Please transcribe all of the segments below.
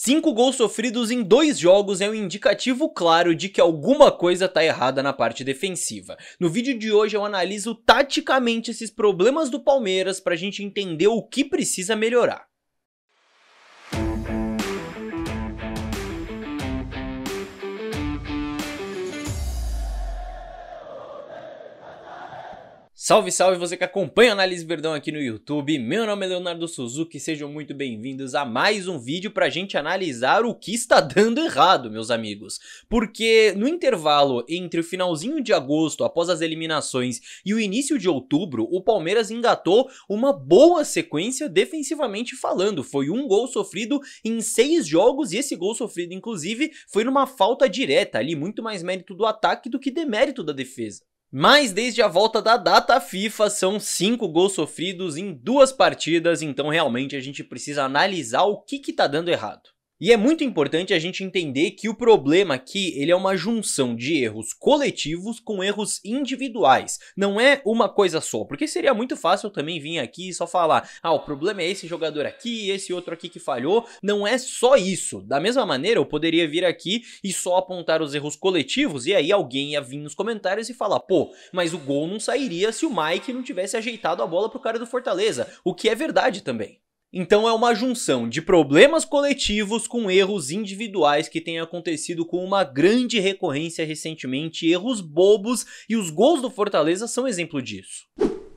Cinco gols sofridos em dois jogos é um indicativo claro de que alguma coisa está errada na parte defensiva. No vídeo de hoje eu analiso taticamente esses problemas do Palmeiras para a gente entender o que precisa melhorar. Salve, salve você que acompanha a Análise Verdão aqui no YouTube. Meu nome é Leonardo Suzuki, sejam muito bem-vindos a mais um vídeo pra gente analisar o que está dando errado, meus amigos. Porque no intervalo entre o finalzinho de agosto, após as eliminações, e o início de outubro, o Palmeiras engatou uma boa sequência defensivamente falando. Foi um gol sofrido em seis jogos e esse gol sofrido, inclusive, foi numa falta direta ali, muito mais mérito do ataque do que demérito da defesa. Mas desde a volta da data FIFA são cinco gols sofridos em duas partidas, então realmente a gente precisa analisar o que está dando errado. E é muito importante a gente entender que o problema aqui ele é uma junção de erros coletivos com erros individuais. Não é uma coisa só, porque seria muito fácil também vir aqui e só falar ah, o problema é esse jogador aqui, esse outro aqui que falhou. Não é só isso. Da mesma maneira, eu poderia vir aqui e só apontar os erros coletivos e aí alguém ia vir nos comentários e falar pô, mas o gol não sairia se o Mike não tivesse ajeitado a bola pro cara do Fortaleza, o que é verdade também. Então é uma junção de problemas coletivos com erros individuais que tem acontecido com uma grande recorrência recentemente, erros bobos, e os gols do Fortaleza são exemplo disso.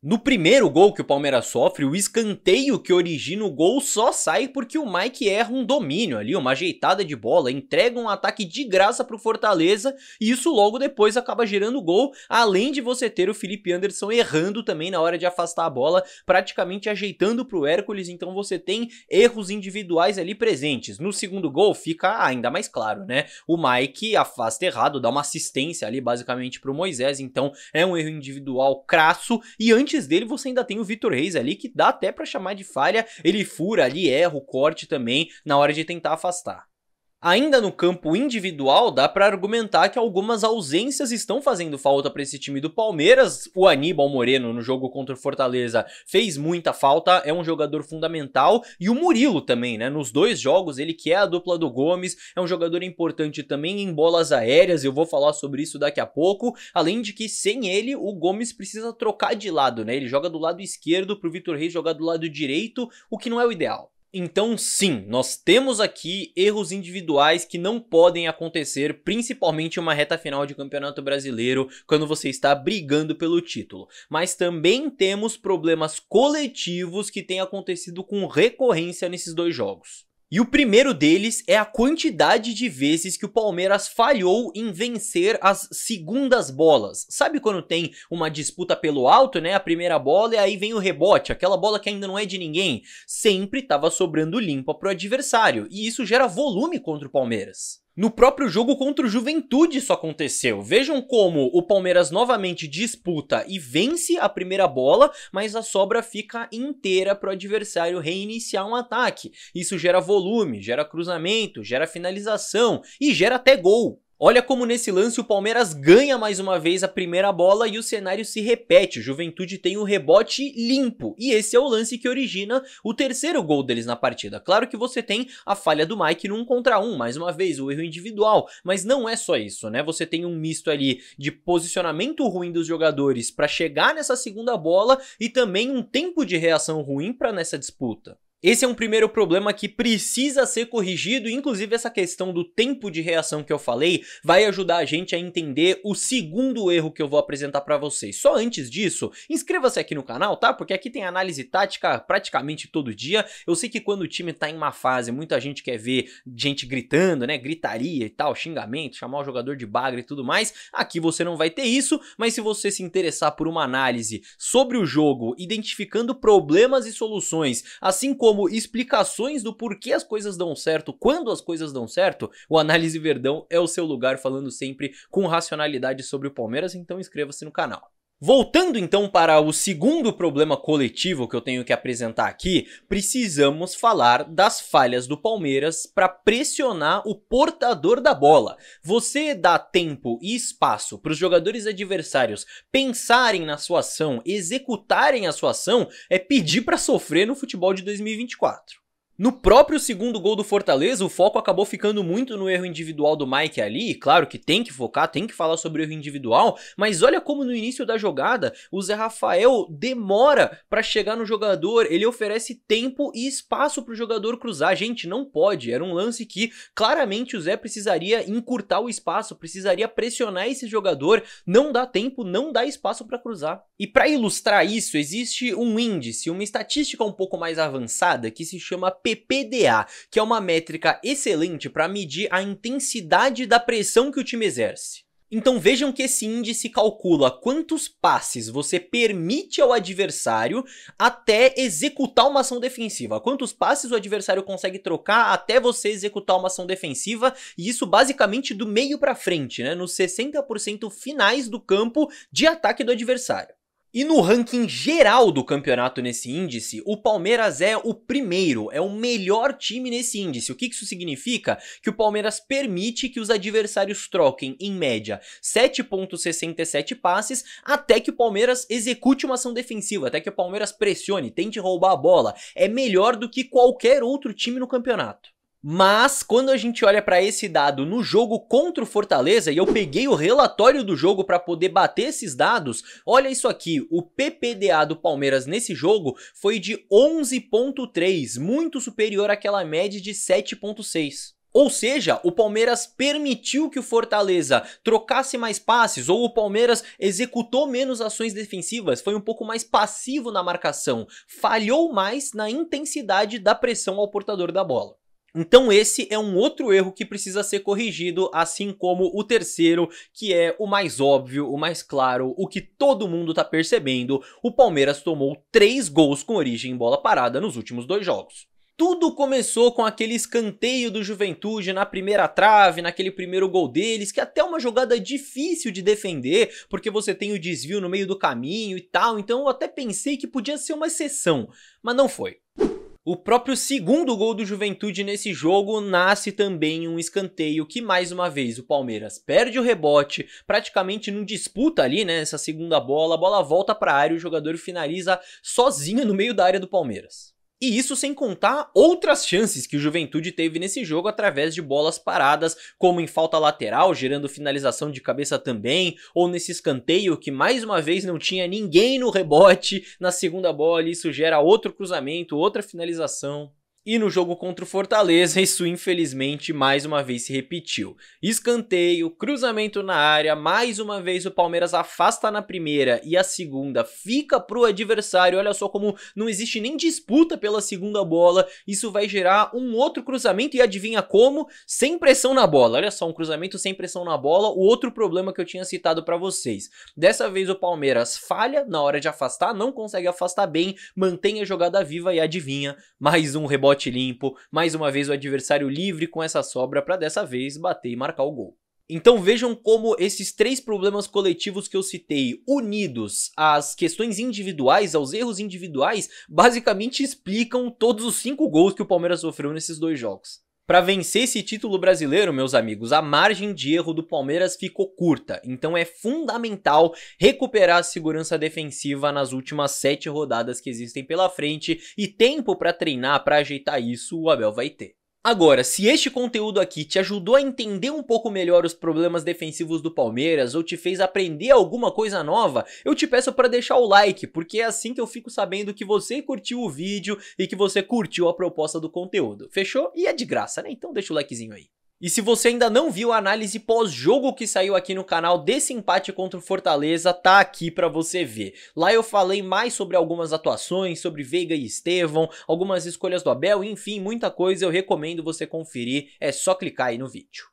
No primeiro gol que o Palmeiras sofre, o escanteio que origina o gol só sai porque o Mike erra um domínio ali, uma ajeitada de bola, entrega um ataque de graça pro Fortaleza e isso logo depois acaba gerando o gol, além de você ter o Felipe Anderson errando também na hora de afastar a bola, praticamente ajeitando pro Hércules, então você tem erros individuais ali presentes. No segundo gol fica ainda mais claro, né? O Mike afasta errado, dá uma assistência ali basicamente pro Moisés, então é um erro individual crasso e antes antes dele você ainda tem o Vitor Reis ali, que dá até para chamar de falha, ele fura ali, erra o corte também na hora de tentar afastar. Ainda no campo individual, dá para argumentar que algumas ausências estão fazendo falta para esse time do Palmeiras. O Aníbal Moreno no jogo contra o Fortaleza fez muita falta, é um jogador fundamental e o Murilo também, né? Nos dois jogos ele que é a dupla do Gomes, é um jogador importante também em bolas aéreas, eu vou falar sobre isso daqui a pouco. Além de que sem ele o Gomes precisa trocar de lado, né? Ele joga do lado esquerdo para o Vitor Reis jogar do lado direito, o que não é o ideal. Então, sim, nós temos aqui erros individuais que não podem acontecer, principalmente em uma reta final de Campeonato Brasileiro, quando você está brigando pelo título. Mas também temos problemas coletivos que têm acontecido com recorrência nesses dois jogos. E o primeiro deles é a quantidade de vezes que o Palmeiras falhou em vencer as segundas bolas. Sabe quando tem uma disputa pelo alto, né? A primeira bola e aí vem o rebote, aquela bola que ainda não é de ninguém. Sempre estava sobrando limpa pro adversário, e isso gera volume contra o Palmeiras. No próprio jogo contra o Juventude isso aconteceu. Vejam como o Palmeiras novamente disputa e vence a primeira bola, mas a sobra fica inteira para o adversário reiniciar um ataque. Isso gera volume, gera cruzamento, gera finalização e gera até gol. Olha como nesse lance o Palmeiras ganha mais uma vez a primeira bola e o cenário se repete. O Juventude tem o um rebote limpo e esse é o lance que origina o terceiro gol deles na partida. Claro que você tem a falha do Mike no 1 contra 1, mais uma vez, o erro individual, mas não é só isso, né? Você tem um misto ali de posicionamento ruim dos jogadores para chegar nessa segunda bola e também um tempo de reação ruim para nessa disputa. Esse é um primeiro problema que precisa ser corrigido, inclusive essa questão do tempo de reação que eu falei vai ajudar a gente a entender o segundo erro que eu vou apresentar para vocês. Só antes disso, inscreva-se aqui no canal, tá? Porque aqui tem análise tática praticamente todo dia. Eu sei que quando o time tá em uma fase, muita gente quer ver gente gritando, né? Gritaria e tal, xingamento, chamar o jogador de bagre e tudo mais. Aqui você não vai ter isso, mas se você se interessar por uma análise sobre o jogo, identificando problemas e soluções, assim como como explicações do porquê as coisas dão certo, quando as coisas dão certo, o Análise Verdão é o seu lugar falando sempre com racionalidade sobre o Palmeiras, então inscreva-se no canal. Voltando então para o segundo problema coletivo que eu tenho que apresentar aqui, precisamos falar das falhas do Palmeiras para pressionar o portador da bola. Você dá tempo e espaço para os jogadores adversários pensarem na sua ação, executarem a sua ação, é pedir para sofrer no futebol de 2024. No próprio segundo gol do Fortaleza, o foco acabou ficando muito no erro individual do Mike ali. Claro que tem que focar, tem que falar sobre o erro individual, mas olha como no início da jogada o Zé Rafael demora para chegar no jogador, ele oferece tempo e espaço para o jogador cruzar. Gente, não pode. Era um lance que claramente o Zé precisaria encurtar o espaço, precisaria pressionar esse jogador. Não dá tempo, não dá espaço para cruzar. E para ilustrar isso, existe um índice, uma estatística um pouco mais avançada que se chama PPDA, que é uma métrica excelente para medir a intensidade da pressão que o time exerce. Então vejam que esse índice calcula quantos passes você permite ao adversário até executar uma ação defensiva. Quantos passes o adversário consegue trocar até você executar uma ação defensiva, e isso basicamente do meio para frente, né, nos 60% finais do campo de ataque do adversário. E no ranking geral do campeonato nesse índice, o Palmeiras é o primeiro, é o melhor time nesse índice. O que isso significa? Que o Palmeiras permite que os adversários troquem, em média, 7,67 passes até que o Palmeiras execute uma ação defensiva, até que o Palmeiras pressione, tente roubar a bola. É melhor do que qualquer outro time no campeonato. Mas quando a gente olha para esse dado no jogo contra o Fortaleza, e eu peguei o relatório do jogo para poder bater esses dados, olha isso aqui, o PPDA do Palmeiras nesse jogo foi de 11.3, muito superior àquela média de 7.6. Ou seja, o Palmeiras permitiu que o Fortaleza trocasse mais passes ou o Palmeiras executou menos ações defensivas, foi um pouco mais passivo na marcação, falhou mais na intensidade da pressão ao portador da bola. Então esse é um outro erro que precisa ser corrigido, assim como o terceiro, que é o mais óbvio, o mais claro, o que todo mundo tá percebendo, o Palmeiras tomou 3 gols com origem em bola parada nos últimos dois jogos. Tudo começou com aquele escanteio do Juventude na primeira trave, naquele primeiro gol deles, que é até uma jogada difícil de defender, porque você tem o desvio no meio do caminho e tal, então eu até pensei que podia ser uma exceção, mas não foi. O próprio segundo gol do Juventude nesse jogo nasce também em um escanteio que mais uma vez o Palmeiras perde o rebote, praticamente não disputa ali, né, essa segunda bola, a bola volta para a área e o jogador finaliza sozinho no meio da área do Palmeiras. E isso sem contar outras chances que o Juventude teve nesse jogo através de bolas paradas, como em falta lateral, gerando finalização de cabeça também, ou nesse escanteio que mais uma vez não tinha ninguém no rebote na segunda bola, isso gera outro cruzamento, outra finalização. E no jogo contra o Fortaleza, isso infelizmente mais uma vez se repetiu. Escanteio, cruzamento na área, mais uma vez o Palmeiras afasta na primeira e a segunda fica pro adversário. Olha só como não existe nem disputa pela segunda bola. Isso vai gerar um outro cruzamento e adivinha como? Sem pressão na bola. Olha só, um cruzamento sem pressão na bola, o outro problema que eu tinha citado para vocês. Dessa vez o Palmeiras falha na hora de afastar, não consegue afastar bem, mantém a jogada viva e adivinha mais um rebote Rebote limpo, mais uma vez o adversário livre com essa sobra para dessa vez bater e marcar o gol. Então vejam como esses três problemas coletivos que eu citei, unidos às questões individuais, aos erros individuais, basicamente explicam todos os cinco gols que o Palmeiras sofreu nesses dois jogos. Para vencer esse título brasileiro, meus amigos, a margem de erro do Palmeiras ficou curta, então é fundamental recuperar a segurança defensiva nas últimas sete rodadas que existem pela frente e tempo para treinar para ajeitar isso o Abel vai ter. Agora, se este conteúdo aqui te ajudou a entender um pouco melhor os problemas defensivos do Palmeiras ou te fez aprender alguma coisa nova, eu te peço para deixar o like, porque é assim que eu fico sabendo que você curtiu o vídeo e que você curtiu a proposta do conteúdo. Fechou? E é de graça, né? Então deixa o likezinho aí. E se você ainda não viu a análise pós-jogo que saiu aqui no canal desse empate contra o Fortaleza, tá aqui para você ver. Lá eu falei mais sobre algumas atuações, sobre Veiga e Estevão, algumas escolhas do Abel, enfim, muita coisa eu recomendo você conferir, é só clicar aí no vídeo.